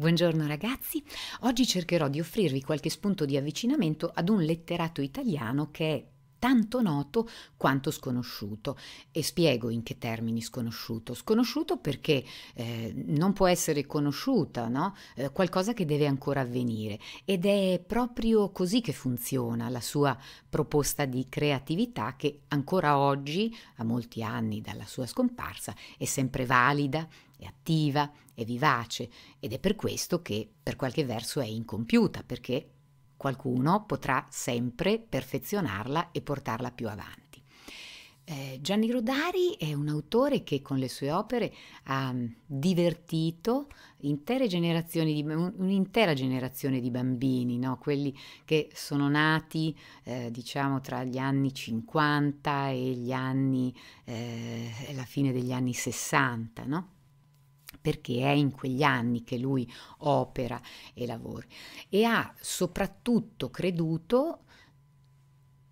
Buongiorno ragazzi, oggi cercherò di offrirvi qualche spunto di avvicinamento ad un letterato italiano che è tanto noto quanto sconosciuto e spiego in che termini sconosciuto. Sconosciuto perché eh, non può essere conosciuta, no? eh, qualcosa che deve ancora avvenire ed è proprio così che funziona la sua proposta di creatività che ancora oggi, a molti anni dalla sua scomparsa, è sempre valida, è attiva, è vivace ed è per questo che per qualche verso è incompiuta, perché qualcuno potrà sempre perfezionarla e portarla più avanti. Eh, Gianni Rodari è un autore che con le sue opere ha mm, divertito di, un'intera generazione di bambini, no? quelli che sono nati eh, diciamo tra gli anni 50 e gli anni, eh, la fine degli anni 60. No? perché è in quegli anni che lui opera e lavora e ha soprattutto creduto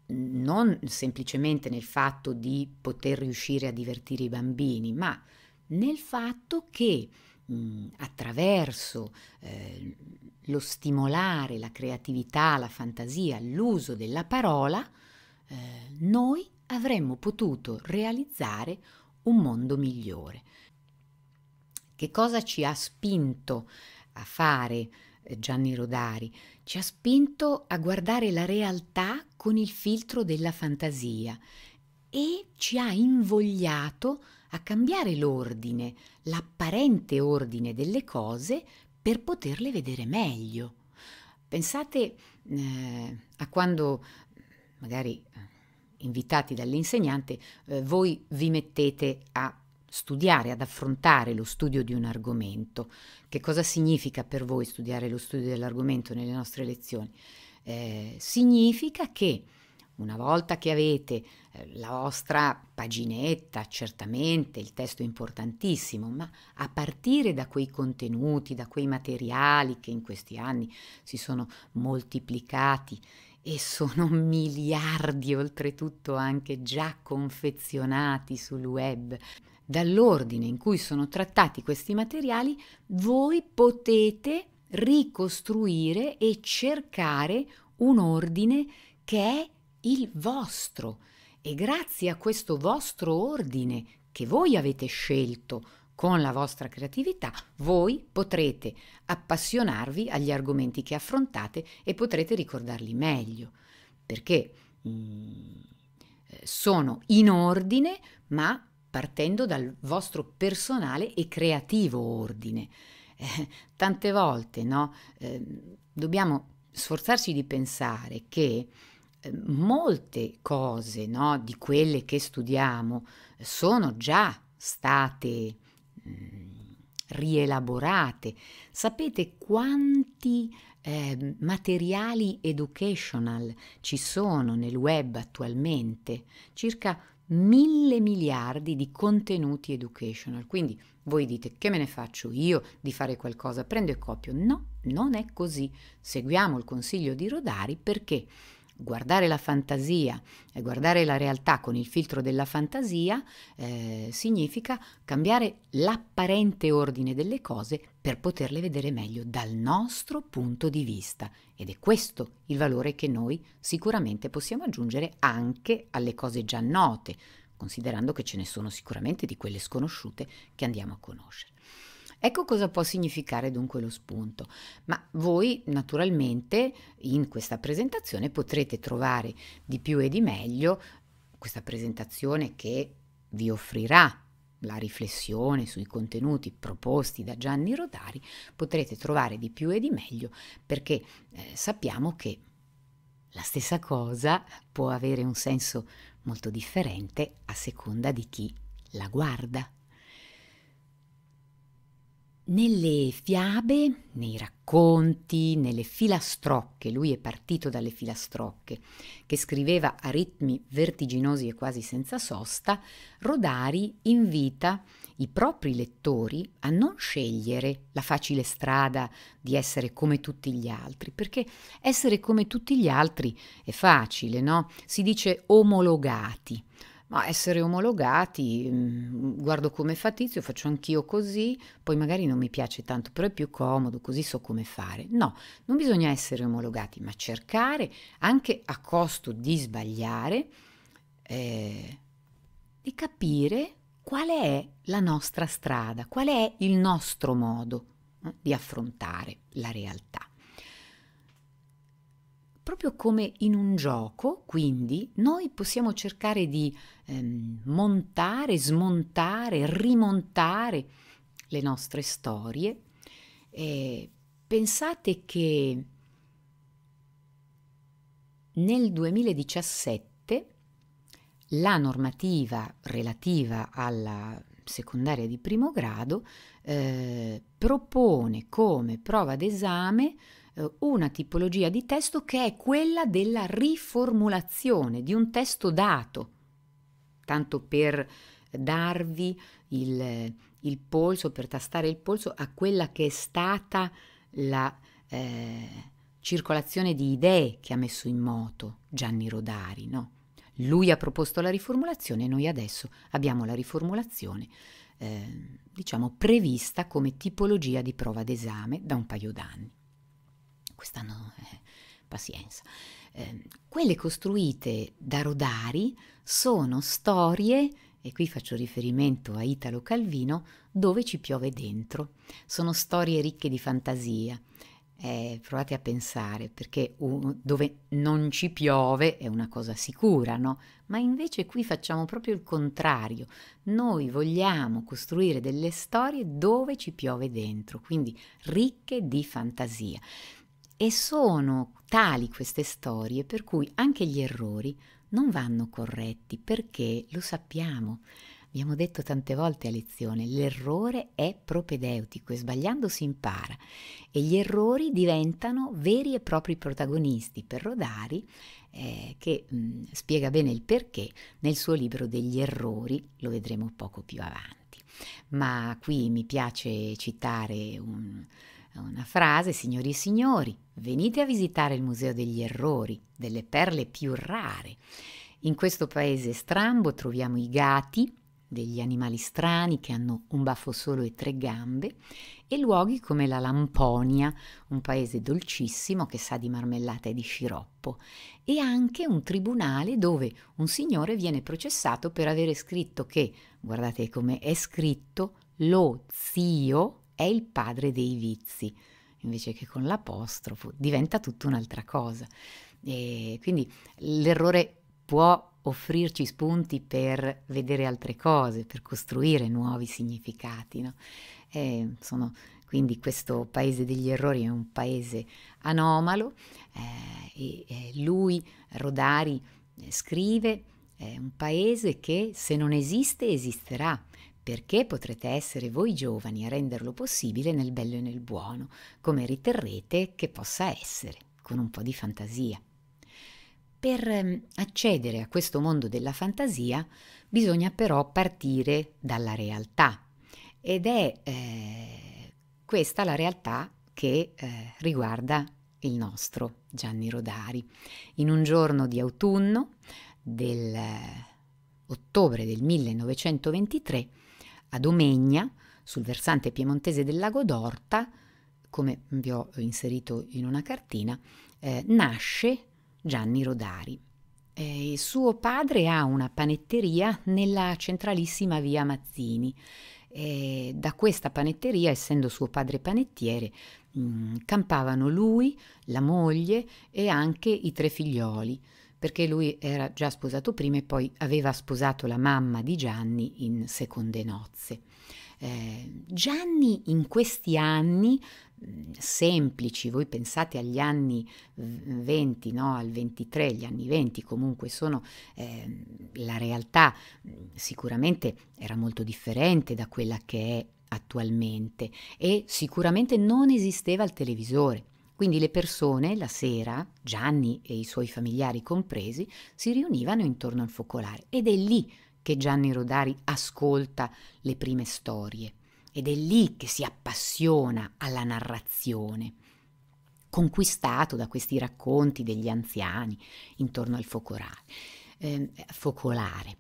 non semplicemente nel fatto di poter riuscire a divertire i bambini, ma nel fatto che mh, attraverso eh, lo stimolare la creatività, la fantasia, l'uso della parola, eh, noi avremmo potuto realizzare un mondo migliore. Che cosa ci ha spinto a fare eh, Gianni Rodari? Ci ha spinto a guardare la realtà con il filtro della fantasia e ci ha invogliato a cambiare l'ordine, l'apparente ordine delle cose per poterle vedere meglio. Pensate eh, a quando magari eh, invitati dall'insegnante, eh, voi vi mettete a studiare, ad affrontare lo studio di un argomento. Che cosa significa per voi studiare lo studio dell'argomento nelle nostre lezioni? Eh, significa che una volta che avete eh, la vostra paginetta, certamente il testo è importantissimo, ma a partire da quei contenuti, da quei materiali che in questi anni si sono moltiplicati e sono miliardi oltretutto anche già confezionati sul web, dall'ordine in cui sono trattati questi materiali, voi potete ricostruire e cercare un ordine che è il vostro. E grazie a questo vostro ordine che voi avete scelto con la vostra creatività, voi potrete appassionarvi agli argomenti che affrontate e potrete ricordarli meglio, perché mh, mm, eh, sono in ordine, ma partendo dal vostro personale e creativo ordine. Eh, tante volte no? eh, dobbiamo sforzarci di pensare che eh, molte cose no, di quelle che studiamo sono già state mh, mm, rielaborate. Sapete quanti eh, materiali educational ci sono nel web attualmente? Circa mille miliardi di contenuti educational. Quindi voi dite che me ne faccio io di fare qualcosa, prendo e copio. No, non è così. Seguiamo il consiglio di Rodari perché guardare la fantasia e guardare la realtà con il filtro della fantasia eh, significa cambiare l'apparente ordine delle cose per poterle vedere meglio dal nostro punto di vista ed è questo il valore che noi sicuramente possiamo aggiungere anche alle cose già note, considerando che ce ne sono sicuramente di quelle sconosciute che andiamo a conoscere. Ecco cosa può significare dunque lo spunto, ma voi naturalmente in questa presentazione potrete trovare di più e di meglio questa presentazione che vi offrirà la riflessione sui contenuti proposti da Gianni Rodari, potrete trovare di più e di meglio perché eh, sappiamo che la stessa cosa può avere un senso molto differente a seconda di chi la guarda. Nelle fiabe, nei racconti, nelle filastrocche, lui è partito dalle filastrocche, che scriveva a ritmi vertiginosi e quasi senza sosta, Rodari invita i propri lettori a non scegliere la facile strada di essere come tutti gli altri, perché essere come tutti gli altri è facile, no? Si dice omologati. Ma essere omologati, mm, guardo come fa Tizio, faccio anch'io così, poi magari non mi piace tanto, però è più comodo, così so come fare. No, non bisogna essere omologati, ma cercare, anche a costo di sbagliare, eh, di capire qual è la nostra strada, qual è il nostro modo eh, di affrontare la realtà. Proprio come in un gioco, quindi, noi possiamo cercare di ehm, montare, smontare, rimontare le nostre storie. E pensate che nel 2017 la normativa relativa alla secondaria di primo grado eh, propone come prova d'esame eh, una tipologia di testo che è quella della riformulazione di un testo dato, tanto per darvi il, eh, il polso, per tastare il polso a quella che è stata la eh, circolazione di idee che ha messo in moto Gianni Rodari. No? Lui ha proposto la riformulazione e noi adesso abbiamo la riformulazione. Eh, diciamo prevista come tipologia di prova d'esame da un paio d'anni quest'anno eh, pazienza. Eh, quelle costruite da Rodari sono storie, e qui faccio riferimento a Italo Calvino, dove ci piove dentro. Sono storie ricche di fantasia. Eh, provate a pensare, perché uh, dove non ci piove è una cosa sicura, no? Ma invece qui facciamo proprio il contrario. Noi vogliamo costruire delle storie dove ci piove dentro, quindi ricche di fantasia. E sono tali queste storie per cui anche gli errori non vanno corretti perché lo sappiamo. Abbiamo detto tante volte a lezione, l'errore è propedeutico e sbagliando si impara e gli errori diventano veri e propri protagonisti per Rodari eh, che mh, mm, spiega bene il perché nel suo libro degli errori, lo vedremo poco più avanti. Ma qui mi piace citare un, una frase, signori e signori, venite a visitare il Museo degli Errori, delle perle più rare. In questo paese strambo troviamo i gati, degli animali strani che hanno un baffo solo e tre gambe, e luoghi come la Lamponia, un paese dolcissimo che sa di marmellata e di sciroppo, e anche un tribunale dove un signore viene processato per avere scritto che, guardate come è scritto, lo zio è il padre dei vizi, invece che con l'apostrofo diventa tutta un'altra cosa. E quindi l'errore può offrirci spunti per vedere altre cose, per costruire nuovi significati. No? Sono, quindi questo paese degli errori è un paese anomalo eh, e lui, Rodari, eh, scrive è un paese che se non esiste esisterà, perché potrete essere voi giovani a renderlo possibile nel bello e nel buono, come riterrete che possa essere, con un po' di fantasia. Per ehm, accedere a questo mondo della fantasia bisogna però partire dalla realtà ed è eh, questa la realtà che eh, riguarda il nostro Gianni Rodari. In un giorno di autunno del eh, ottobre del 1923 a Domegna, sul versante piemontese del lago d'Orta, come vi ho inserito in una cartina, eh, nasce Gianni Rodari. Eh, suo padre ha una panetteria nella centralissima via Mazzini. Eh, da questa panetteria, essendo suo padre panettiere, mh, mm, campavano lui, la moglie e anche i tre figlioli perché lui era già sposato prima e poi aveva sposato la mamma di Gianni in seconde nozze. Eh, Gianni in questi anni semplici, voi pensate agli anni 20, no? al 23, gli anni 20 comunque sono eh, la realtà sicuramente era molto differente da quella che è attualmente e sicuramente non esisteva il televisore. Quindi le persone la sera, Gianni e i suoi familiari compresi, si riunivano intorno al focolare ed è lì che Gianni Rodari ascolta le prime storie ed è lì che si appassiona alla narrazione. Conquistato da questi racconti degli anziani intorno al focolare. Eh, focolare.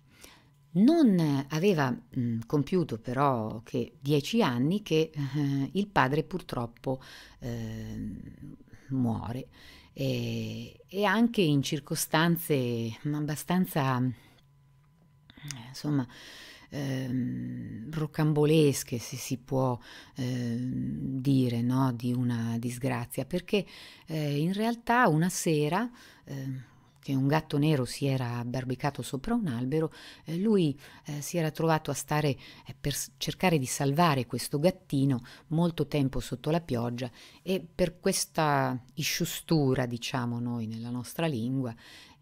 Non aveva mh, mm, compiuto però che dieci anni che eh, il padre purtroppo eh, muore e, e, anche in circostanze mm, abbastanza eh, insomma ehm, rocambolesche se si può ehm, dire no? di una disgrazia perché eh, in realtà una sera ehm, che un gatto nero si era barbicato sopra un albero, eh, lui eh, si era trovato a stare eh, per cercare di salvare questo gattino molto tempo sotto la pioggia e per questa isciustura, diciamo noi nella nostra lingua,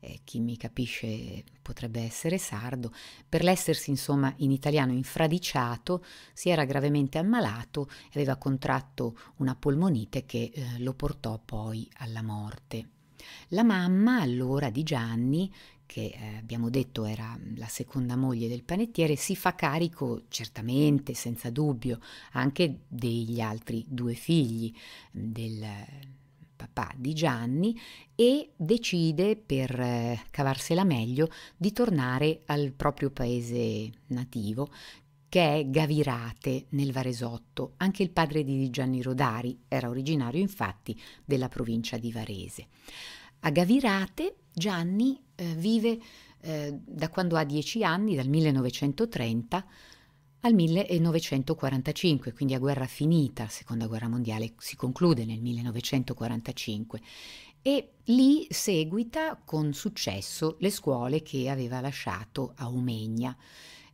eh, chi mi capisce potrebbe essere sardo, per l'essersi insomma in italiano infradiciato, si era gravemente ammalato e aveva contratto una polmonite che eh, lo portò poi alla morte. La mamma allora di Gianni, che eh, abbiamo detto era mm, la seconda moglie del panettiere, si fa carico certamente, senza dubbio, anche degli altri due figli mm, del eh, papà di Gianni e decide, per eh, cavarsela meglio, di tornare al proprio paese nativo, che è Gavirate nel Varesotto. Anche il padre di Gianni Rodari era originario infatti della provincia di Varese. A Gavirate Gianni eh, vive eh, da quando ha 10 anni, dal 1930 al 1945, quindi a guerra finita, la seconda guerra mondiale si conclude nel 1945 e lì seguita con successo le scuole che aveva lasciato a Omegna.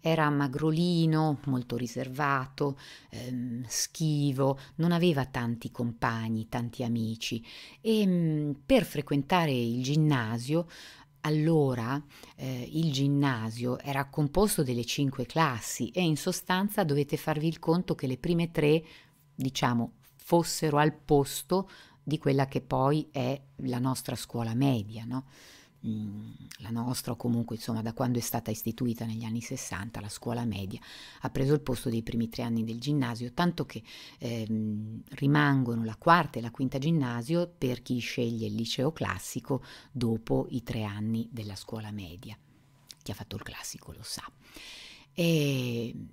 Era magrolino, molto riservato, ehm, schivo, non aveva tanti compagni, tanti amici e mh, mm, per frequentare il ginnasio allora eh, il ginnasio era composto delle cinque classi e in sostanza dovete farvi il conto che le prime tre, diciamo, fossero al posto di quella che poi è la nostra scuola media, no? la nostra o comunque insomma da quando è stata istituita negli anni 60 la scuola media ha preso il posto dei primi tre anni del ginnasio, tanto che ehm, rimangono la quarta e la quinta ginnasio per chi sceglie il liceo classico dopo i tre anni della scuola media. Chi ha fatto il classico lo sa. E ehm,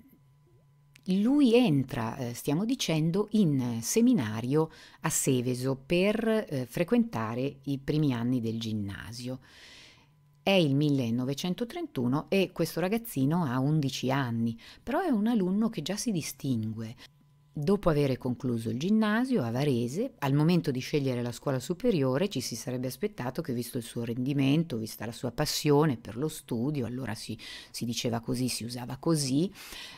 lui entra, eh, stiamo dicendo, in eh, seminario a Seveso per eh, frequentare i primi anni del ginnasio. È il 1931 e questo ragazzino ha 11 anni, però è un alunno che già si distingue. Dopo aver concluso il ginnasio a Varese, al momento di scegliere la scuola superiore ci si sarebbe aspettato che, visto il suo rendimento, vista la sua passione per lo studio, allora si, si diceva così, si usava così,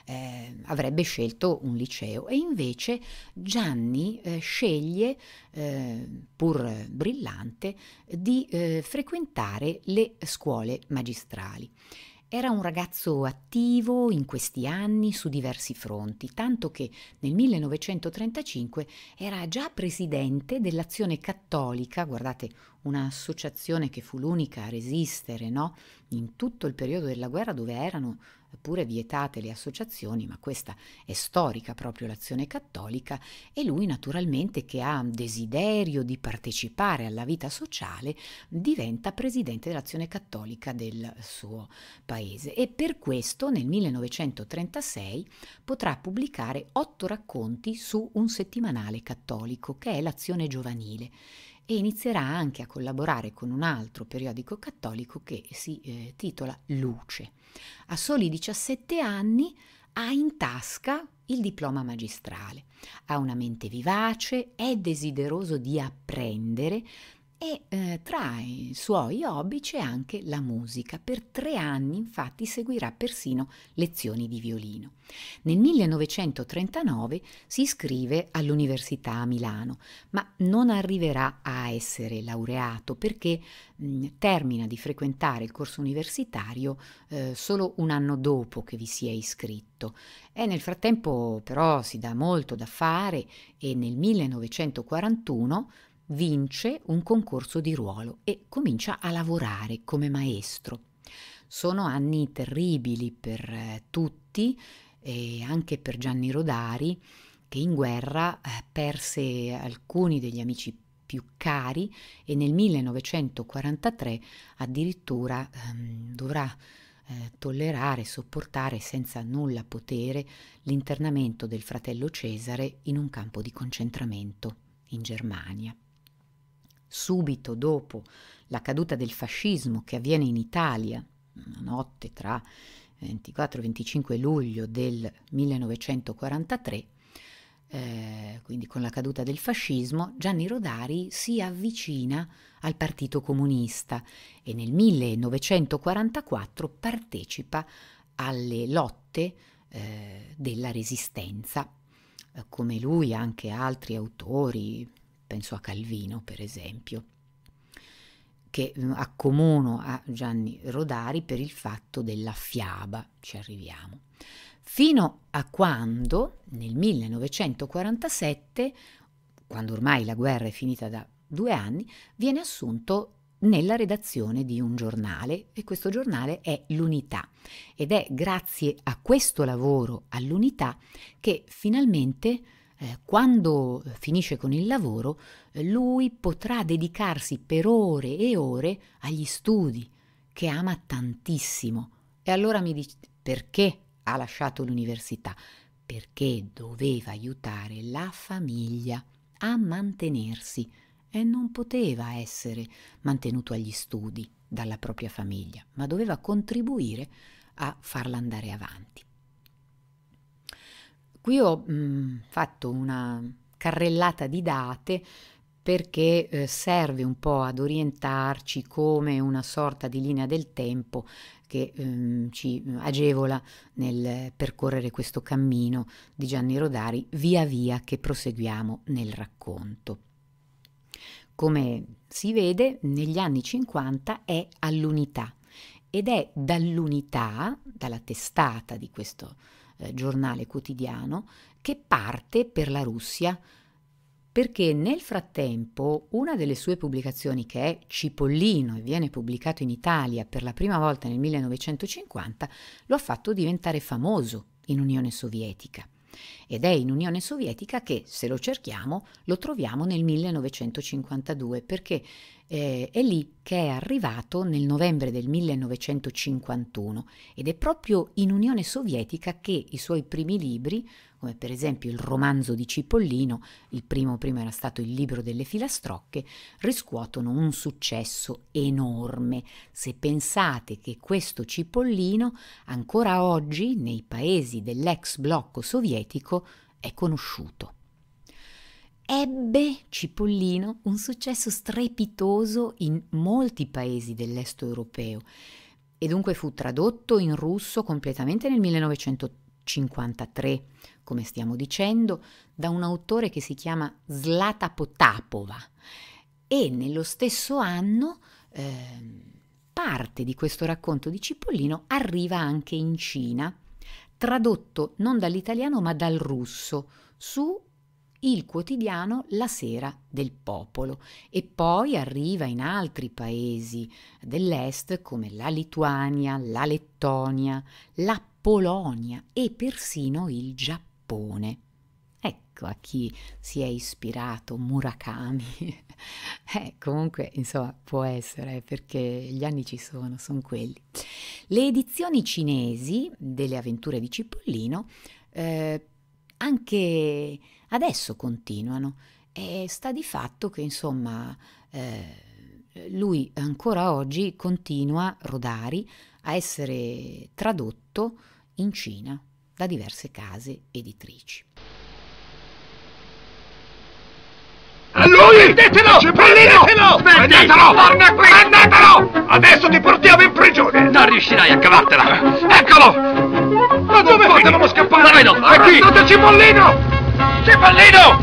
eh, avrebbe scelto un liceo. E invece Gianni eh, sceglie, eh, pur brillante, di eh, frequentare le scuole magistrali. Era un ragazzo attivo in questi anni su diversi fronti, tanto che nel 1935 era già presidente dell'Azione Cattolica, guardate, un'associazione che fu l'unica a resistere, no? In tutto il periodo della guerra dove erano pure vietate le associazioni, ma questa è storica proprio l'azione cattolica, e lui naturalmente che ha desiderio di partecipare alla vita sociale diventa presidente dell'azione cattolica del suo paese e per questo nel 1936 potrà pubblicare otto racconti su un settimanale cattolico che è l'azione giovanile e inizierà anche a collaborare con un altro periodico cattolico che si eh, titola Luce. A soli 17 anni ha in tasca il diploma magistrale. Ha una mente vivace, è desideroso di apprendere, e eh, tra i suoi hobby c'è anche la musica. Per tre anni infatti seguirà persino lezioni di violino. Nel 1939 si iscrive all'Università a Milano, ma non arriverà a essere laureato perché mh, mm, termina di frequentare il corso universitario eh, solo un anno dopo che vi si è iscritto. E nel frattempo però si dà molto da fare e nel 1941 vince un concorso di ruolo e comincia a lavorare come maestro. Sono anni terribili per eh, tutti e anche per Gianni Rodari che in guerra eh, perse alcuni degli amici più cari e nel 1943 addirittura ehm, dovrà eh, tollerare, sopportare senza nulla potere l'internamento del fratello Cesare in un campo di concentramento in Germania subito dopo la caduta del fascismo che avviene in Italia, una notte tra 24 e 25 luglio del 1943, eh, quindi con la caduta del fascismo, Gianni Rodari si avvicina al Partito Comunista e nel 1944 partecipa alle lotte eh, della resistenza. Eh, come lui e anche altri autori, penso a Calvino per esempio, che mm, accomuno a Gianni Rodari per il fatto della fiaba, ci arriviamo. Fino a quando, nel 1947, quando ormai la guerra è finita da due anni, viene assunto nella redazione di un giornale e questo giornale è l'Unità ed è grazie a questo lavoro all'Unità che finalmente eh, quando finisce con il lavoro, eh, lui potrà dedicarsi per ore e ore agli studi, che ama tantissimo. E allora mi dice perché ha lasciato l'università? Perché doveva aiutare la famiglia a mantenersi e non poteva essere mantenuto agli studi dalla propria famiglia, ma doveva contribuire a farla andare avanti. Qui ho mh, mm, fatto una carrellata di date perché eh, serve un po' ad orientarci come una sorta di linea del tempo che ehm, ci agevola nel percorrere questo cammino di Gianni Rodari via via che proseguiamo nel racconto. Come si vede, negli anni 50 è all'unità ed è dall'unità, dalla testata di questo eh, giornale quotidiano, che parte per la Russia perché nel frattempo una delle sue pubblicazioni che è Cipollino e viene pubblicato in Italia per la prima volta nel 1950 lo ha fatto diventare famoso in Unione Sovietica. Ed è in Unione Sovietica che, se lo cerchiamo, lo troviamo nel 1952 perché eh, è lì che è arrivato nel novembre del 1951 ed è proprio in Unione Sovietica che i suoi primi libri, come per esempio il romanzo di Cipollino, il primo prima era stato il libro delle filastrocche, riscuotono un successo enorme. Se pensate che questo Cipollino ancora oggi nei paesi dell'ex blocco sovietico è conosciuto ebbe Cipollino un successo strepitoso in molti paesi dell'est europeo e dunque fu tradotto in russo completamente nel 1953, come stiamo dicendo, da un autore che si chiama Zlata Potapova e nello stesso anno eh, parte di questo racconto di Cipollino arriva anche in Cina, tradotto non dall'italiano ma dal russo su il quotidiano La Sera del Popolo e poi arriva in altri paesi dell'est come la Lituania, la Lettonia, la Polonia e persino il Giappone. Ecco a chi si è ispirato Murakami. eh, comunque, insomma, può essere eh, perché gli anni ci sono, sono quelli. Le edizioni cinesi delle avventure di Cipollino, eh, anche adesso continuano e sta di fatto che insomma eh, lui ancora oggi continua, Rodari, a essere tradotto in Cina da diverse case editrici. A lui! Prendetelo! Prendetelo! Prendetelo! Prendetelo! Adesso ti portiamo in prigione! Non riuscirai a cavartela! Eccolo! Ma dove potremmo scappare? Da vedo! È qui! Pollino! Cipollino!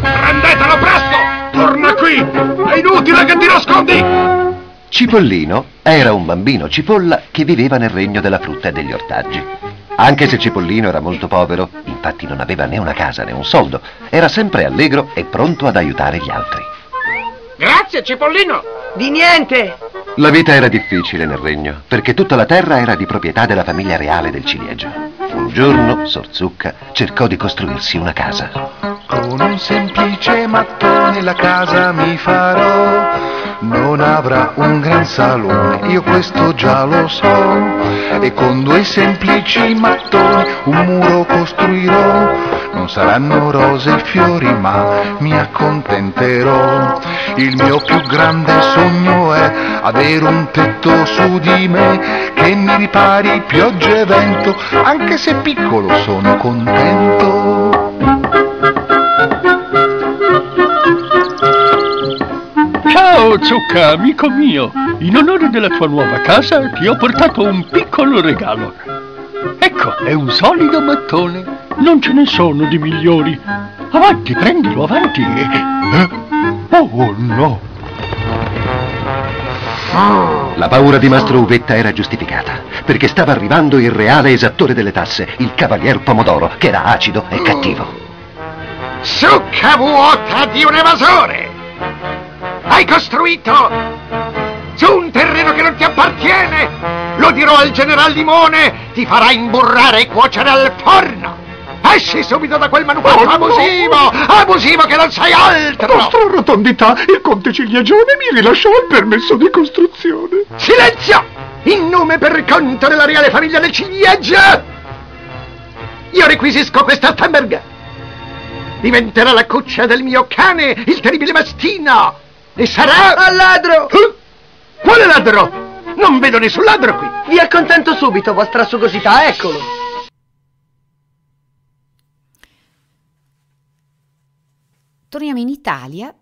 Prendetelo presto! Torna qui! È inutile che ti nascondi! Cipollino era un bambino cipolla che viveva nel regno della frutta e degli ortaggi. Anche se Cipollino era molto povero, infatti non aveva né una casa né un soldo, era sempre allegro e pronto ad aiutare gli altri. Grazie, Cipollino! Di niente! La vita era difficile nel regno, perché tutta la terra era di proprietà della famiglia reale del ciliegio. Un giorno Sorzucca cercò di costruirsi una casa. Con un semplice mattone la casa mi farò, non avrà un gran salone, io questo già lo so. E con due semplici mattoni un muro costruirò non saranno rose e fiori ma mi accontenterò. Il mio più grande sogno è avere un tetto su di me che mi ripari pioggia e vento, anche se piccolo sono contento. Ciao Zucca, amico mio! In onore della tua nuova casa ti ho portato un piccolo regalo. Ecco, è un solido mattone. Non ce ne sono di migliori. Avanti, prendilo, avanti. Eh? Oh, oh, no. La paura di Mastro Uvetta era giustificata, perché stava arrivando il reale esattore delle tasse, il cavalier Pomodoro, che era acido e cattivo. Succa vuota di un evasore! Hai costruito su un terreno che non ti appartiene. Lo dirò al general Limone, ti farà imburrare e cuocere al forno. Esci subito da quel manufatto oh, abusivo, no. abusivo che non sei altro! Vostra rotondità, il conte Cigliagione mi rilasciò il permesso di costruzione. Silenzio! In nome per conto della reale famiglia del Ciliegio, io requisisco questa Stamberg. Diventerà la cuccia del mio cane, il terribile mastino, e sarà... Al ladro! Uh. Quale ladro? Non vedo nessun ladro qui. Vi accontento subito, vostra sugosità, eccolo. Torniamo in Italia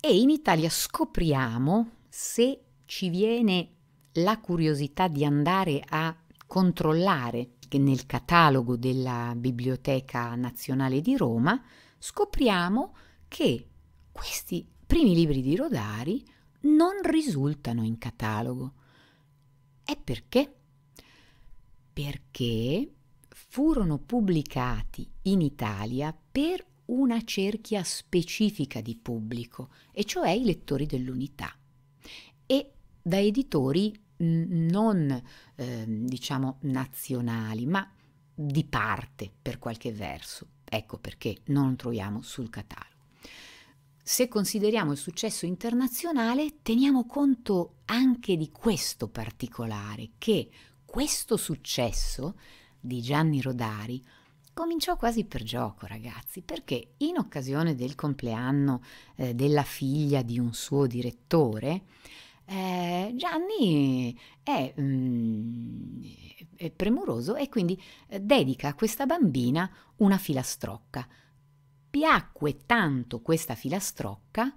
e in Italia scopriamo se ci viene la curiosità di andare a controllare nel catalogo della Biblioteca Nazionale di Roma scopriamo che questi primi libri di Rodari non risultano in catalogo. E perché? Perché furono pubblicati in Italia per una cerchia specifica di pubblico, e cioè i lettori dell'unità, e da editori non eh, diciamo nazionali, ma di parte per qualche verso. Ecco perché non troviamo sul catalogo se consideriamo il successo internazionale, teniamo conto anche di questo particolare, che questo successo di Gianni Rodari cominciò quasi per gioco, ragazzi, perché in occasione del compleanno eh, della figlia di un suo direttore, eh, Gianni è, mm, è premuroso e quindi eh, dedica a questa bambina una filastrocca piacque tanto questa filastrocca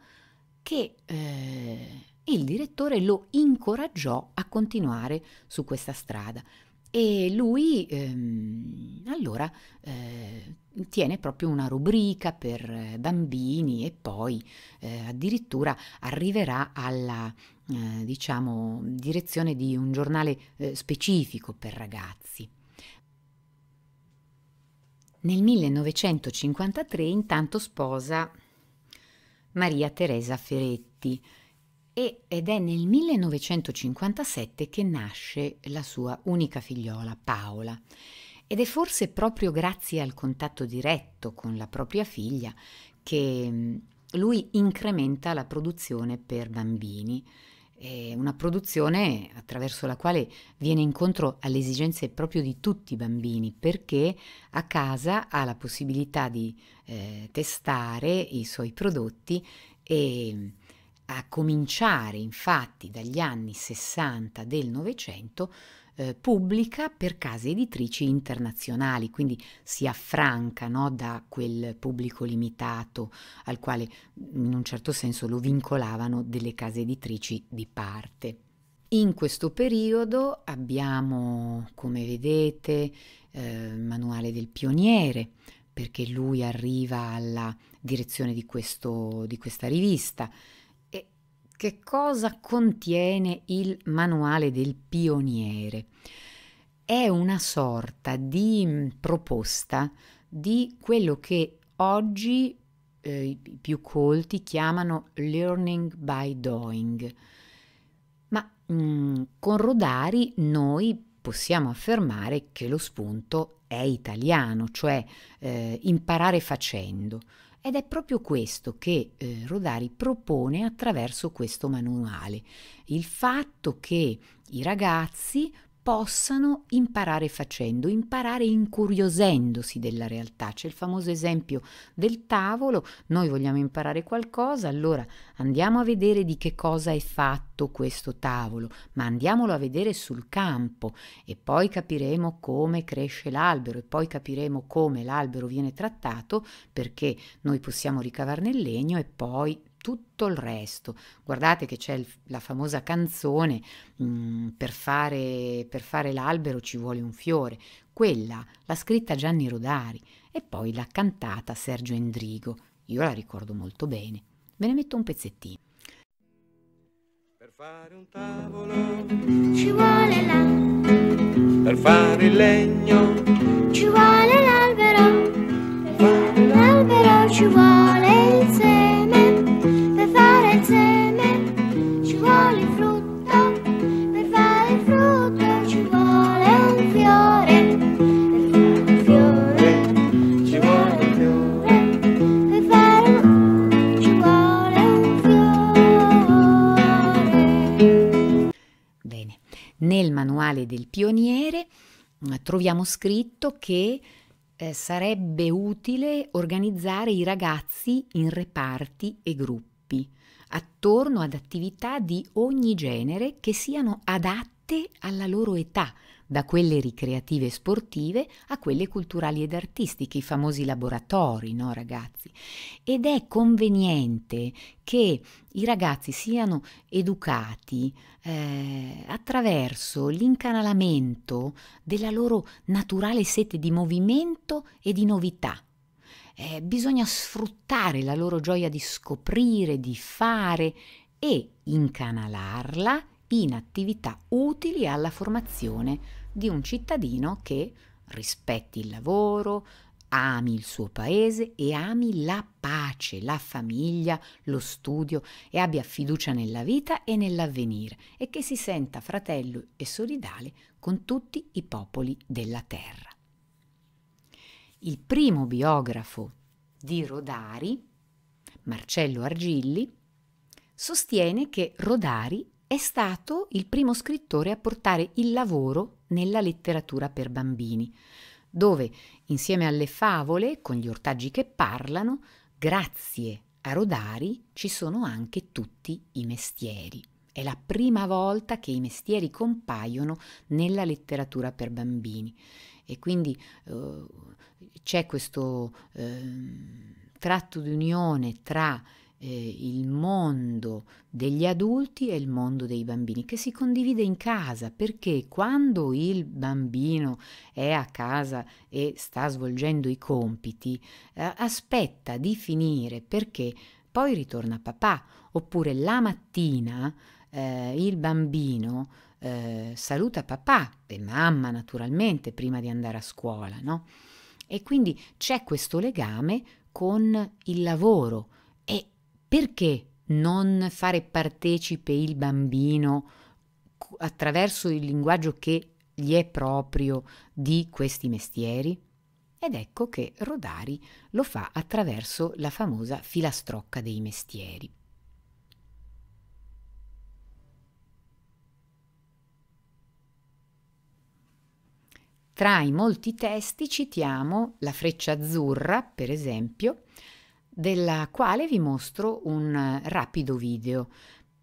che eh, il direttore lo incoraggiò a continuare su questa strada. E lui ehm, allora eh, tiene proprio una rubrica per eh, bambini e poi eh, addirittura arriverà alla eh, diciamo, direzione di un giornale eh, specifico per ragazzi. Nel 1953 intanto sposa Maria Teresa Ferretti ed è nel 1957 che nasce la sua unica figliola Paola. Ed è forse proprio grazie al contatto diretto con la propria figlia che mm, lui incrementa la produzione per bambini è una produzione attraverso la quale viene incontro alle esigenze proprio di tutti i bambini, perché a casa ha la possibilità di eh, testare i suoi prodotti e a cominciare infatti dagli anni 60 del Novecento, eh, pubblica per case editrici internazionali, quindi si affranca no, da quel pubblico limitato al quale in un certo senso lo vincolavano delle case editrici di parte. In questo periodo abbiamo, come vedete, eh, Manuale del pioniere, perché lui arriva alla direzione di, questo, di questa rivista. Che cosa contiene il manuale del pioniere? È una sorta di mm, proposta di quello che oggi eh, i più colti chiamano learning by doing. Ma mh, mm, con Rodari noi possiamo affermare che lo spunto è italiano, cioè eh, imparare facendo. Ed è proprio questo che eh, Rodari propone attraverso questo manuale, il fatto che i ragazzi possano imparare facendo, imparare incuriosendosi della realtà. C'è il famoso esempio del tavolo, noi vogliamo imparare qualcosa, allora andiamo a vedere di che cosa è fatto questo tavolo, ma andiamolo a vedere sul campo e poi capiremo come cresce l'albero e poi capiremo come l'albero viene trattato perché noi possiamo ricavarne il legno e poi tutto il resto. Guardate che c'è il, la famosa canzone mh, mm, per, fare, per fare l'albero ci vuole un fiore, quella l'ha scritta Gianni Rodari e poi l'ha cantata Sergio Endrigo, io la ricordo molto bene. Ve ne metto un pezzettino. Per fare un tavolo ci vuole là, per fare il legno ci vuole l'albero, per fare l'albero ci vuole nel manuale del pioniere mm, troviamo scritto che eh, sarebbe utile organizzare i ragazzi in reparti e gruppi attorno ad attività di ogni genere che siano adatte alla loro età, da quelle ricreative e sportive a quelle culturali ed artistiche, i famosi laboratori, no ragazzi? Ed è conveniente che i ragazzi siano educati eh, attraverso l'incanalamento della loro naturale sete di movimento e di novità. Eh, bisogna sfruttare la loro gioia di scoprire, di fare e incanalarla in attività utili alla formazione di un cittadino che rispetti il lavoro, ami il suo paese e ami la pace, la famiglia, lo studio e abbia fiducia nella vita e nell'avvenire e che si senta fratello e solidale con tutti i popoli della terra. Il primo biografo di Rodari, Marcello Argilli, sostiene che Rodari è stato il primo scrittore a portare il lavoro nella letteratura per bambini, dove, insieme alle favole, con gli ortaggi che parlano, grazie a Rodari ci sono anche tutti i mestieri. È la prima volta che i mestieri compaiono nella letteratura per bambini e quindi eh, c'è questo eh, tratto d'unione tra eh, il mondo degli adulti e il mondo dei bambini, che si condivide in casa, perché quando il bambino è a casa e sta svolgendo i compiti, eh, aspetta di finire perché poi ritorna papà, oppure la mattina eh, il bambino eh, saluta papà e mamma naturalmente prima di andare a scuola, no? E quindi c'è questo legame con il lavoro, perché non fare partecipe il bambino attraverso il linguaggio che gli è proprio di questi mestieri? Ed ecco che Rodari lo fa attraverso la famosa filastrocca dei mestieri. Tra i molti testi citiamo La freccia azzurra, per esempio, della quale vi mostro un eh, rapido video.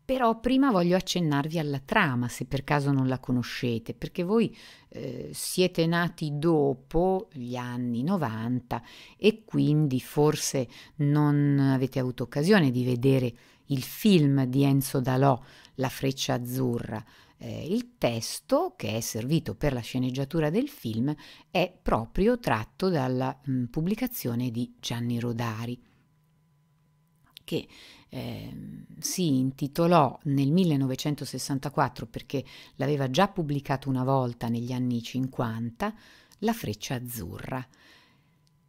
Però prima voglio accennarvi alla trama, se per caso non la conoscete, perché voi eh, siete nati dopo gli anni 90 e quindi forse non avete avuto occasione di vedere il film di Enzo Dalò, La freccia azzurra. Eh, il testo che è servito per la sceneggiatura del film è proprio tratto dalla mh, mm, pubblicazione di Gianni Rodari che eh, si intitolò nel 1964 perché l'aveva già pubblicato una volta negli anni 50, La freccia azzurra.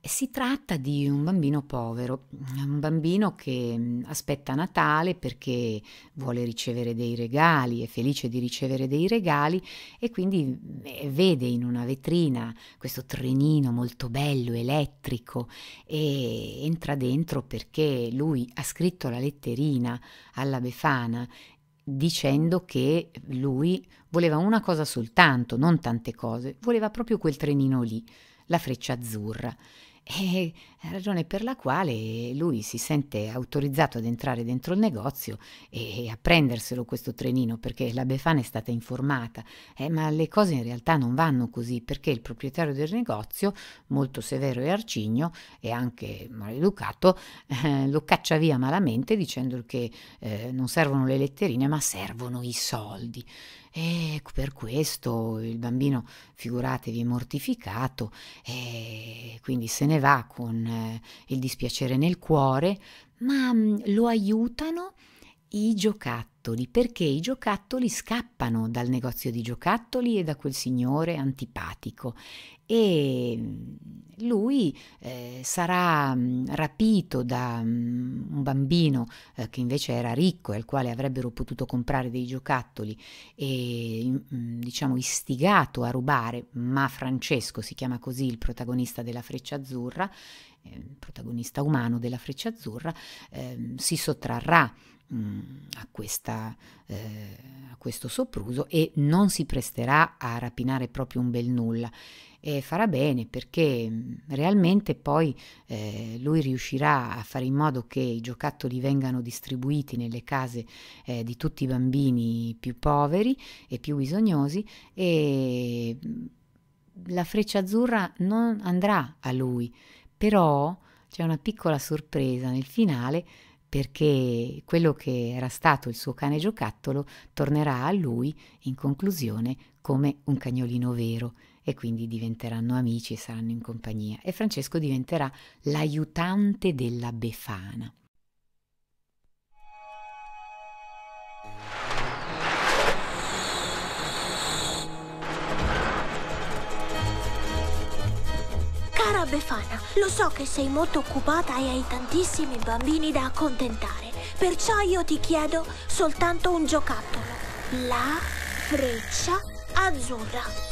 Si tratta di un bambino povero, un bambino che mm, aspetta Natale perché vuole ricevere dei regali, è felice di ricevere dei regali e quindi mm, eh, vede in una vetrina questo trenino molto bello, elettrico e entra dentro perché lui ha scritto la letterina alla Befana dicendo che lui voleva una cosa soltanto, non tante cose, voleva proprio quel trenino lì, la freccia azzurra. hey ragione per la quale lui si sente autorizzato ad entrare dentro il negozio e, a prenderselo questo trenino perché la Befana è stata informata, eh, ma le cose in realtà non vanno così perché il proprietario del negozio, molto severo e arcigno e anche maleducato, eh, lo caccia via malamente dicendo che eh, non servono le letterine ma servono i soldi. E per questo il bambino, figuratevi, è mortificato e quindi se ne va con eh, il dispiacere nel cuore, ma mm, lo aiutano i giocattoli, perché i giocattoli scappano dal negozio di giocattoli e da quel signore antipatico e mm, lui eh, sarà mm, rapito da un bambino eh, che invece era ricco e al quale avrebbero potuto comprare dei giocattoli e diciamo istigato a rubare, ma Francesco si chiama così il protagonista della Freccia Azzurra eh, protagonista umano della freccia azzurra, eh, si sottrarrà mm, a, questa, eh, a, questo sopruso e non si presterà a rapinare proprio un bel nulla e farà bene perché mm, realmente poi eh, lui riuscirà a fare in modo che i giocattoli vengano distribuiti nelle case eh, di tutti i bambini più poveri e più bisognosi e mm, la freccia azzurra non andrà a lui però c'è una piccola sorpresa nel finale perché quello che era stato il suo cane giocattolo tornerà a lui in conclusione come un cagnolino vero e quindi diventeranno amici e saranno in compagnia e Francesco diventerà l'aiutante della Befana. Befana, lo so che sei molto occupata e hai tantissimi bambini da accontentare. Perciò io ti chiedo soltanto un giocattolo. La freccia azzurra.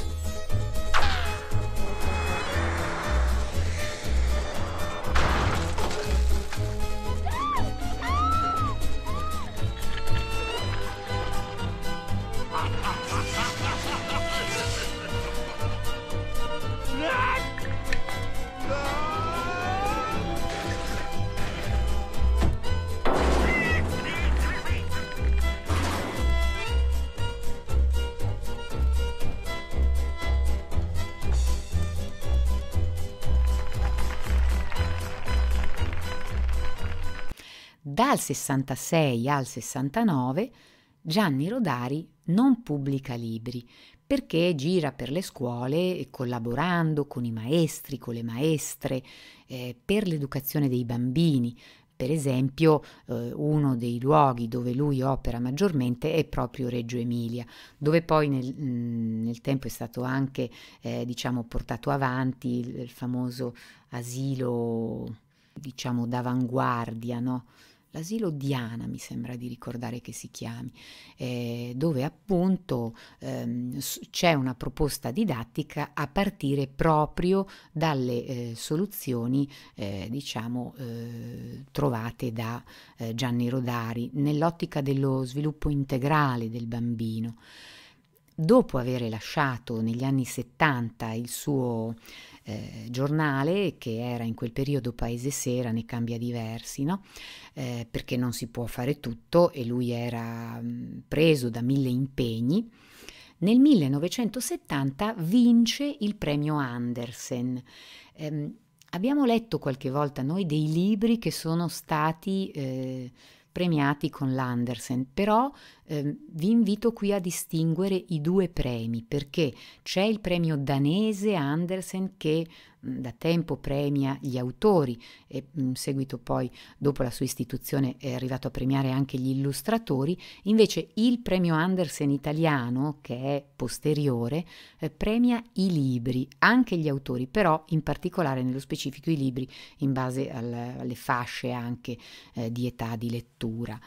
dal 66 al 69 Gianni Rodari non pubblica libri perché gira per le scuole collaborando con i maestri, con le maestre, eh, per l'educazione dei bambini. Per esempio, eh, uno dei luoghi dove lui opera maggiormente è proprio Reggio Emilia, dove poi nel, mm, nel tempo è stato anche eh, diciamo, portato avanti il, il famoso asilo diciamo, d'avanguardia, no? l'asilo Diana mi sembra di ricordare che si chiami, eh, dove appunto ehm, c'è una proposta didattica a partire proprio dalle eh, soluzioni eh, diciamo eh, trovate da eh, Gianni Rodari nell'ottica dello sviluppo integrale del bambino dopo aver lasciato negli anni 70 il suo eh, giornale che era in quel periodo Paese Sera, ne cambia diversi, no? eh, perché non si può fare tutto e lui era mh, mm, preso da mille impegni. Nel 1970 vince il premio Andersen. Eh, abbiamo letto qualche volta noi dei libri che sono stati eh, premiati con l'Andersen, però eh, vi invito qui a distinguere i due premi perché c'è il premio danese Andersen che da tempo premia gli autori e in seguito poi dopo la sua istituzione è arrivato a premiare anche gli illustratori, invece il premio Andersen italiano che è posteriore eh, premia i libri, anche gli autori, però in particolare nello specifico i libri in base al, alle fasce anche eh, di età di lettura.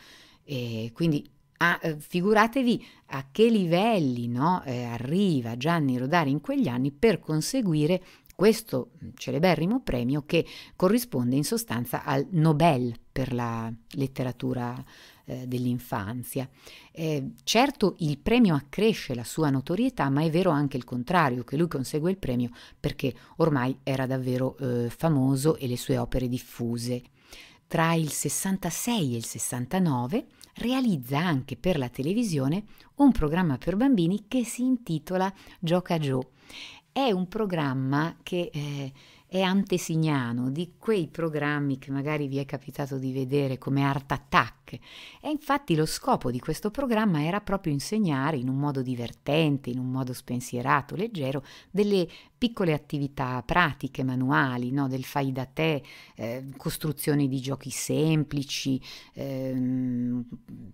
E quindi a, eh, figuratevi a che livelli no, eh, arriva Gianni Rodari in quegli anni per conseguire questo celeberrimo premio che corrisponde in sostanza al Nobel per la letteratura eh, dell'infanzia. Eh, certo il premio accresce la sua notorietà, ma è vero anche il contrario, che lui consegue il premio perché ormai era davvero eh, famoso e le sue opere diffuse. Tra il 66 e il 69 realizza anche per la televisione un programma per bambini che si intitola Gioca Joe. È un programma che eh, è antesignano di quei programmi che magari vi è capitato di vedere come Art Attack. E infatti lo scopo di questo programma era proprio insegnare in un modo divertente, in un modo spensierato, leggero, delle piccole attività pratiche, manuali, no? del fai da te, eh, costruzioni di giochi semplici, ehm,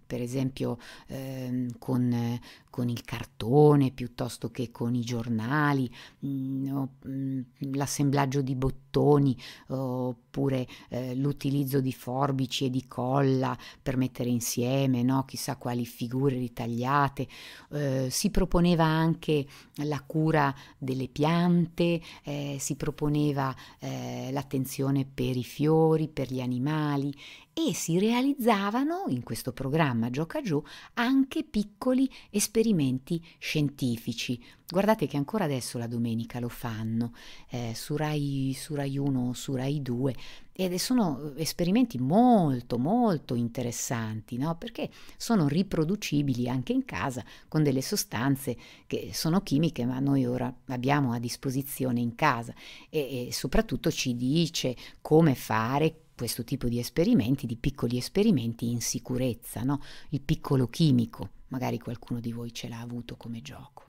per esempio ehm, con, eh, con, il cartone piuttosto che con i giornali, mm, mm, l'assemblaggio di bottoni oppure eh, l'utilizzo di forbici e di colla per mettere insieme no? chissà quali figure ritagliate. Eh, si proponeva anche la cura delle piante, Dante eh, si proponeva eh, l'attenzione per i fiori, per gli animali e si realizzavano in questo programma Gioca Giù anche piccoli esperimenti scientifici. Guardate che ancora adesso la domenica lo fanno eh, su, Rai, su Rai 1 o su Rai 2 ed sono eh, esperimenti molto molto interessanti, no? perché sono riproducibili anche in casa con delle sostanze che sono chimiche, ma noi ora abbiamo a disposizione in casa e, e soprattutto ci dice come fare questo tipo di esperimenti, di piccoli esperimenti in sicurezza, no? il piccolo chimico, magari qualcuno di voi ce l'ha avuto come gioco.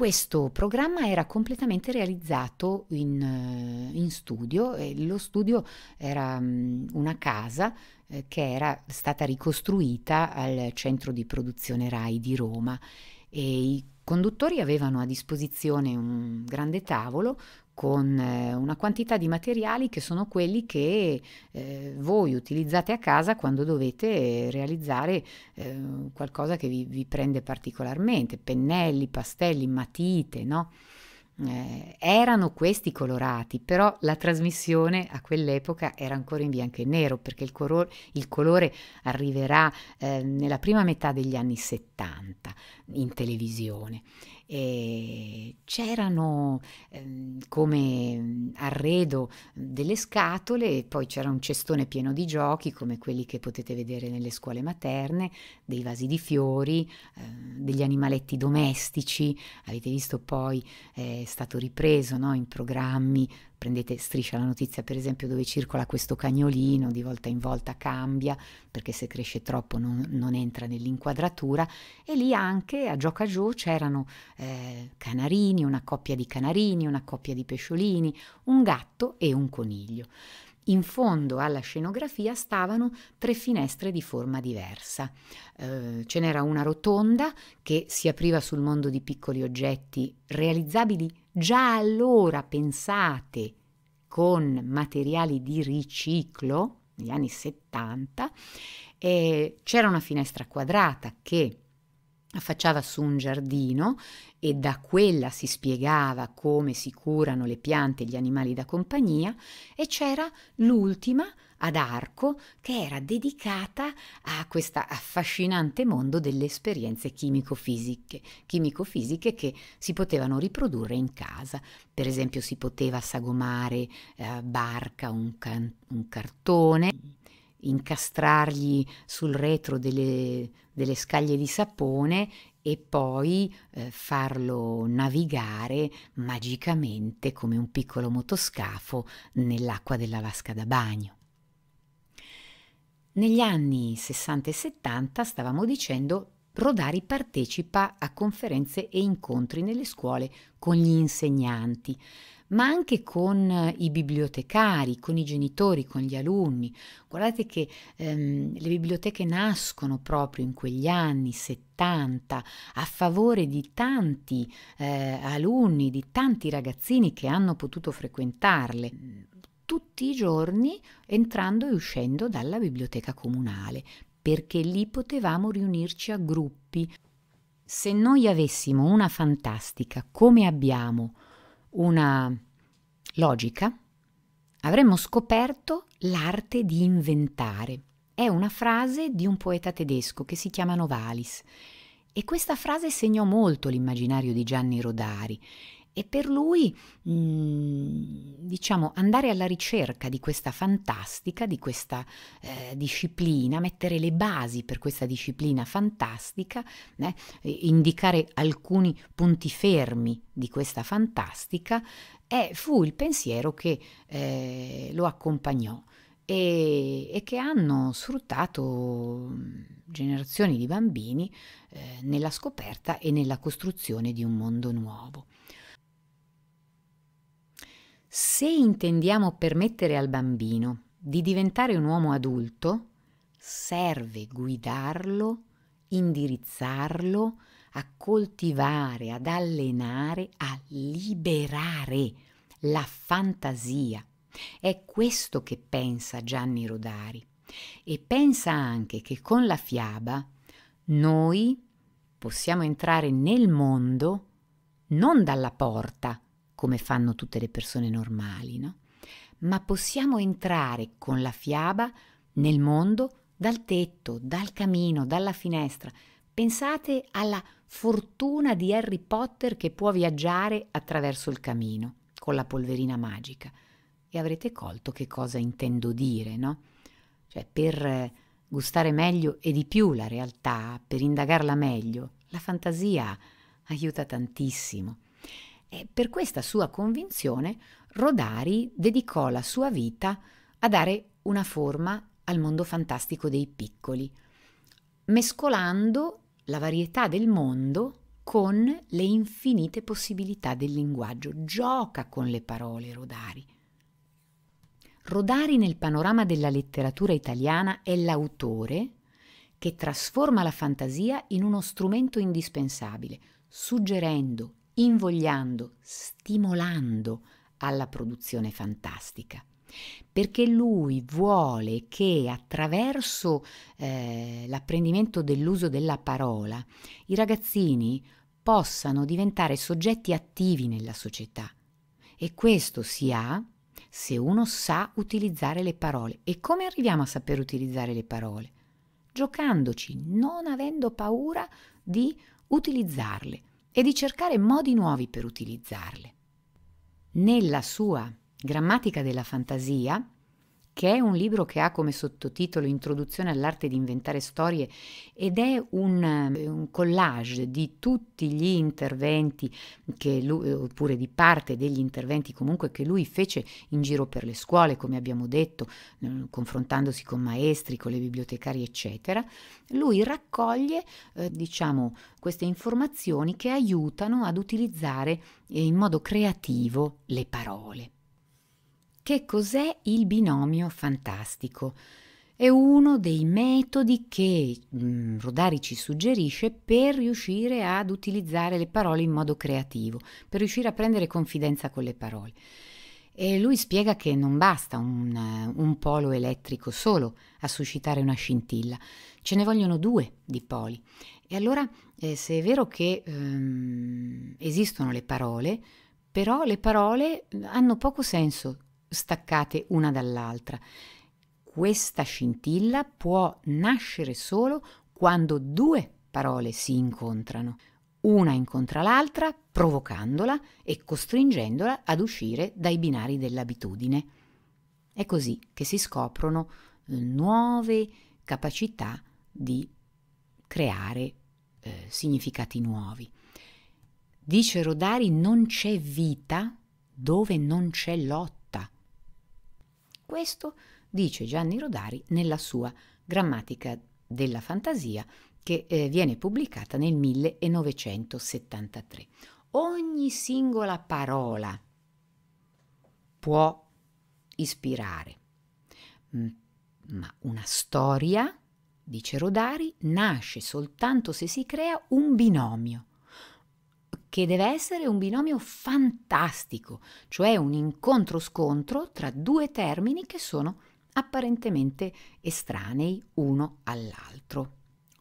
Questo programma era completamente realizzato in, eh, in studio e lo studio era mm, una casa eh, che era stata ricostruita al centro di produzione RAI di Roma e i conduttori avevano a disposizione un grande tavolo con eh, una quantità di materiali che sono quelli che eh, voi utilizzate a casa quando dovete eh, realizzare eh, qualcosa che vi, vi, prende particolarmente, pennelli, pastelli, matite, no? Eh, erano questi colorati, però la trasmissione a quell'epoca era ancora in bianco e nero perché il, coro- il colore arriverà eh, nella prima metà degli anni 70 in televisione e c'erano ehm, come arredo delle scatole, poi c'era un cestone pieno di giochi come quelli che potete vedere nelle scuole materne, dei vasi di fiori, ehm, degli animaletti domestici, avete visto poi eh, è stato ripreso no, in programmi prendete Striscia la notizia per esempio dove circola questo cagnolino, di volta in volta cambia perché se cresce troppo non, non entra nell'inquadratura e lì anche a Gioca Giù c'erano eh, canarini, una coppia di canarini, una coppia di pesciolini, un gatto e un coniglio. In fondo alla scenografia stavano tre finestre di forma diversa. Eh, ce n'era una rotonda che si apriva sul mondo di piccoli oggetti realizzabili già allora, pensate, con materiali di riciclo negli anni 70. E c'era una finestra quadrata che affacciava su un giardino e da quella si spiegava come si curano le piante e gli animali da compagnia e c'era l'ultima ad arco che era dedicata a questo affascinante mondo delle esperienze chimico-fisiche, chimico-fisiche che si potevano riprodurre in casa. Per esempio si poteva sagomare eh, barca, un, can- un cartone, incastrargli sul retro delle, delle scaglie di sapone e poi eh, farlo navigare magicamente come un piccolo motoscafo nell'acqua della vasca da bagno. Negli anni 60 e 70, stavamo dicendo, Rodari partecipa a conferenze e incontri nelle scuole con gli insegnanti ma anche con eh, i bibliotecari, con i genitori, con gli alunni. Guardate che ehm, le biblioteche nascono proprio in quegli anni 70 a favore di tanti eh, alunni, di tanti ragazzini che hanno potuto frequentarle tutti i giorni entrando e uscendo dalla biblioteca comunale, perché lì potevamo riunirci a gruppi. Se noi avessimo una fantastica come abbiamo una logica, avremmo scoperto l'arte di inventare. È una frase di un poeta tedesco che si chiama Novalis e questa frase segnò molto l'immaginario di Gianni Rodari e per lui mm, diciamo andare alla ricerca di questa fantastica, di questa eh, disciplina, mettere le basi per questa disciplina fantastica, eh, indicare alcuni punti fermi di questa fantastica, eh, fu il pensiero che eh, lo accompagnò e, e, che hanno sfruttato mm, generazioni di bambini eh, nella scoperta e nella costruzione di un mondo nuovo. Se intendiamo permettere al bambino di diventare un uomo adulto, serve guidarlo, indirizzarlo, a coltivare, ad allenare, a liberare la fantasia. È questo che pensa Gianni Rodari e pensa anche che con la fiaba noi possiamo entrare nel mondo non dalla porta, come fanno tutte le persone normali, no? Ma possiamo entrare con la fiaba nel mondo dal tetto, dal camino, dalla finestra. Pensate alla fortuna di Harry Potter che può viaggiare attraverso il camino con la polverina magica. E avrete colto che cosa intendo dire, no? Cioè, per eh, gustare meglio e di più la realtà, per indagarla meglio, la fantasia aiuta tantissimo. E per questa sua convinzione Rodari dedicò la sua vita a dare una forma al mondo fantastico dei piccoli, mescolando la varietà del mondo con le infinite possibilità del linguaggio. Gioca con le parole, Rodari. Rodari nel panorama della letteratura italiana è l'autore che trasforma la fantasia in uno strumento indispensabile, suggerendo, invogliando, stimolando alla produzione fantastica perché lui vuole che attraverso eh, l'apprendimento dell'uso della parola i ragazzini possano diventare soggetti attivi nella società e questo si ha se uno sa utilizzare le parole. E come arriviamo a saper utilizzare le parole? Giocandoci, non avendo paura di utilizzarle, e di cercare modi nuovi per utilizzarle. Nella sua Grammatica della fantasia, che è un libro che ha come sottotitolo Introduzione all'arte di inventare storie ed è un, eh, un collage di tutti gli interventi lui, eh, oppure di parte degli interventi comunque che lui fece in giro per le scuole, come abbiamo detto, mm, confrontandosi con maestri, con le bibliotecarie, eccetera. Lui raccoglie, eh, diciamo, queste informazioni che aiutano ad utilizzare eh, in modo creativo le parole. Che cos'è il binomio fantastico? È uno dei metodi che mh, mm, Rodari ci suggerisce per riuscire ad utilizzare le parole in modo creativo, per riuscire a prendere confidenza con le parole. E lui spiega che non basta un, un, polo elettrico solo a suscitare una scintilla, ce ne vogliono due di poli. E allora, eh, se è vero che ehm, esistono le parole, però le parole hanno poco senso staccate una dall'altra. Questa scintilla può nascere solo quando due parole si incontrano. Una incontra l'altra provocandola e costringendola ad uscire dai binari dell'abitudine. È così che si scoprono eh, nuove capacità di creare eh, significati nuovi. Dice Rodari non c'è vita dove non c'è lotta. Questo dice Gianni Rodari nella sua Grammatica della fantasia che eh, viene pubblicata nel 1973. Ogni singola parola può ispirare, mm, ma una storia, dice Rodari, nasce soltanto se si crea un binomio che deve essere un binomio fantastico, cioè un incontro-scontro tra due termini che sono apparentemente estranei uno all'altro.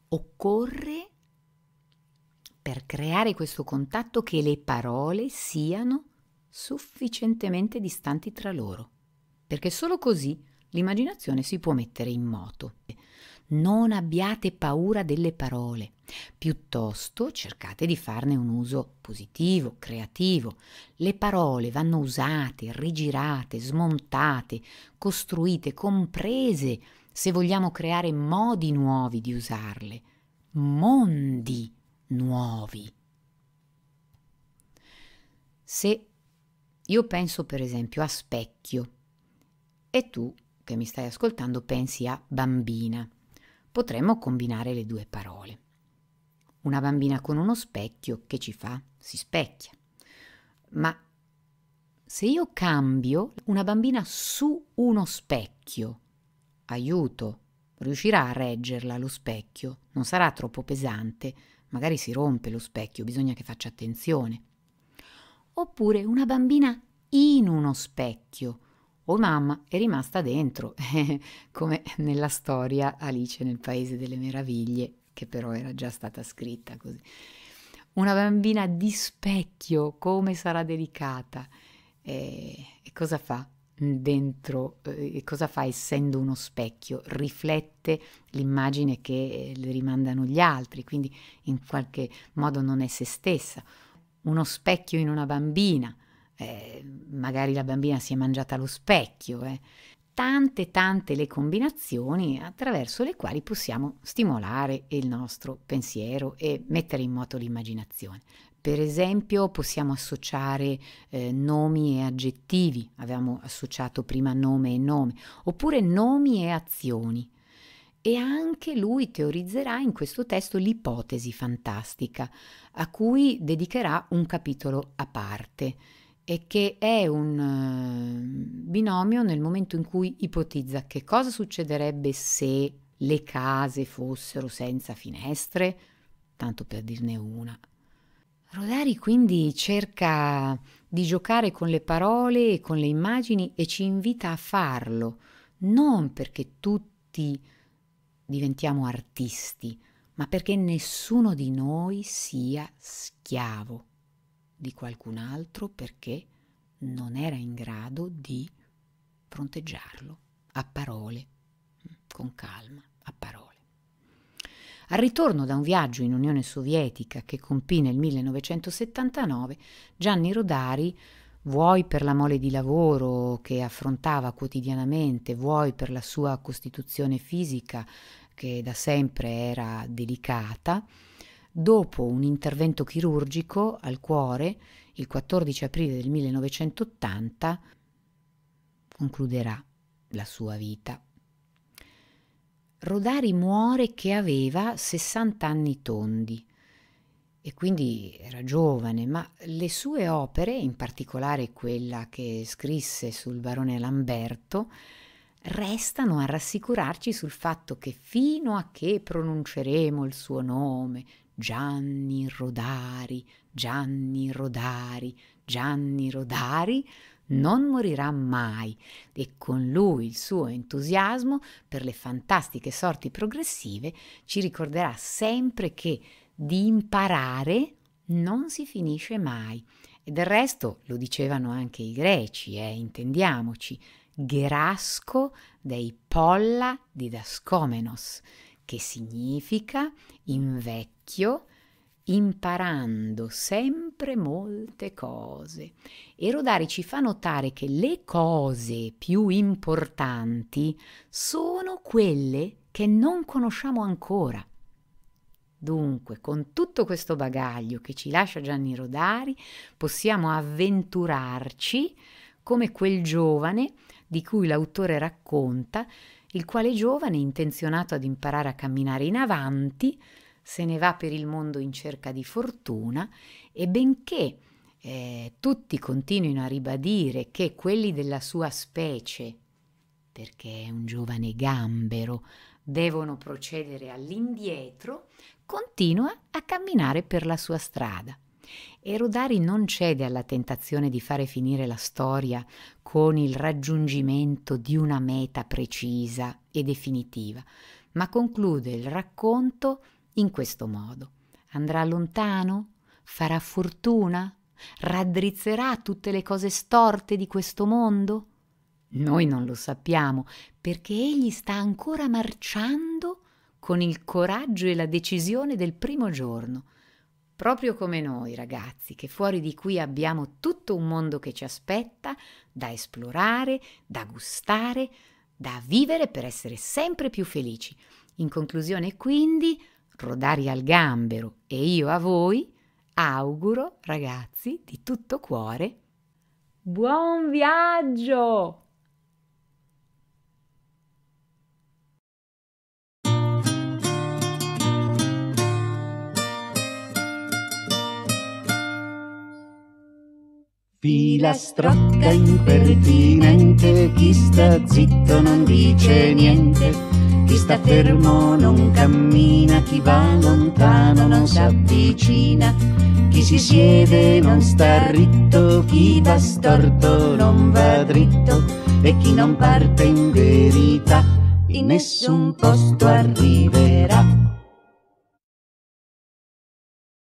Occorre, per creare questo contatto, che le parole siano sufficientemente distanti tra loro, perché solo così l'immaginazione si può mettere in moto. Non abbiate paura delle parole, piuttosto cercate di farne un uso positivo, creativo. Le parole vanno usate, rigirate, smontate, costruite, comprese, se vogliamo creare modi nuovi di usarle, mondi nuovi. Se io penso per esempio a specchio e tu che mi stai ascoltando pensi a bambina potremmo combinare le due parole. Una bambina con uno specchio che ci fa? Si specchia. Ma se io cambio una bambina su uno specchio, aiuto, riuscirà a reggerla lo specchio, non sarà troppo pesante, magari si rompe lo specchio, bisogna che faccia attenzione. Oppure una bambina in uno specchio, Oh mamma è rimasta dentro, come nella storia Alice nel Paese delle Meraviglie, che però era già stata scritta così. Una bambina di specchio, come sarà delicata? E, e cosa fa? dentro eh, cosa fa essendo uno specchio riflette l'immagine che eh, le rimandano gli altri quindi in qualche modo non è se stessa uno specchio in una bambina eh, magari la bambina si è mangiata lo specchio, eh. tante tante le combinazioni attraverso le quali possiamo stimolare il nostro pensiero e mettere in moto l'immaginazione. Per esempio possiamo associare eh, nomi e aggettivi, avevamo associato prima nome e nome, oppure nomi e azioni. E anche lui teorizzerà in questo testo l'ipotesi fantastica, a cui dedicherà un capitolo a parte e che è un eh, binomio nel momento in cui ipotizza che cosa succederebbe se le case fossero senza finestre, tanto per dirne una. Rodari quindi cerca di giocare con le parole e con le immagini e ci invita a farlo, non perché tutti diventiamo artisti, ma perché nessuno di noi sia schiavo di qualcun altro perché non era in grado di fronteggiarlo a parole, mm, con calma, a parole. Al ritorno da un viaggio in Unione Sovietica che compì nel 1979, Gianni Rodari, vuoi per la mole di lavoro che affrontava quotidianamente, vuoi per la sua costituzione fisica che da sempre era delicata, dopo un intervento chirurgico al cuore il 14 aprile del 1980 concluderà la sua vita. Rodari muore che aveva 60 anni tondi e quindi era giovane, ma le sue opere, in particolare quella che scrisse sul barone Lamberto, restano a rassicurarci sul fatto che fino a che pronunceremo il suo nome, Gianni Rodari, Gianni Rodari, Gianni Rodari non morirà mai e con lui il suo entusiasmo per le fantastiche sorti progressive ci ricorderà sempre che di imparare non si finisce mai. E del resto lo dicevano anche i greci, eh, intendiamoci, Gerasco dei Polla di Dascomenos che significa invecchio imparando sempre molte cose. E Rodari ci fa notare che le cose più importanti sono quelle che non conosciamo ancora. Dunque, con tutto questo bagaglio che ci lascia Gianni Rodari, possiamo avventurarci come quel giovane di cui l'autore racconta il quale giovane, intenzionato ad imparare a camminare in avanti, se ne va per il mondo in cerca di fortuna e benché eh, tutti continuino a ribadire che quelli della sua specie, perché è un giovane gambero, devono procedere all'indietro, continua a camminare per la sua strada. E Rodari non cede alla tentazione di fare finire la storia con il raggiungimento di una meta precisa e definitiva, ma conclude il racconto in questo modo. Andrà lontano? Farà fortuna? Raddrizzerà tutte le cose storte di questo mondo? Noi non lo sappiamo, perché egli sta ancora marciando con il coraggio e la decisione del primo giorno proprio come noi ragazzi, che fuori di qui abbiamo tutto un mondo che ci aspetta, da esplorare, da gustare, da vivere per essere sempre più felici. In conclusione quindi, Rodari al Gambero e io a voi auguro ragazzi di tutto cuore buon viaggio! Filastrocca impertinente, chi sta zitto non dice niente, chi sta fermo non cammina, chi va lontano non si avvicina, chi si siede non sta ritto, chi va storto non va dritto e chi non parte in verità in nessun posto arriverà.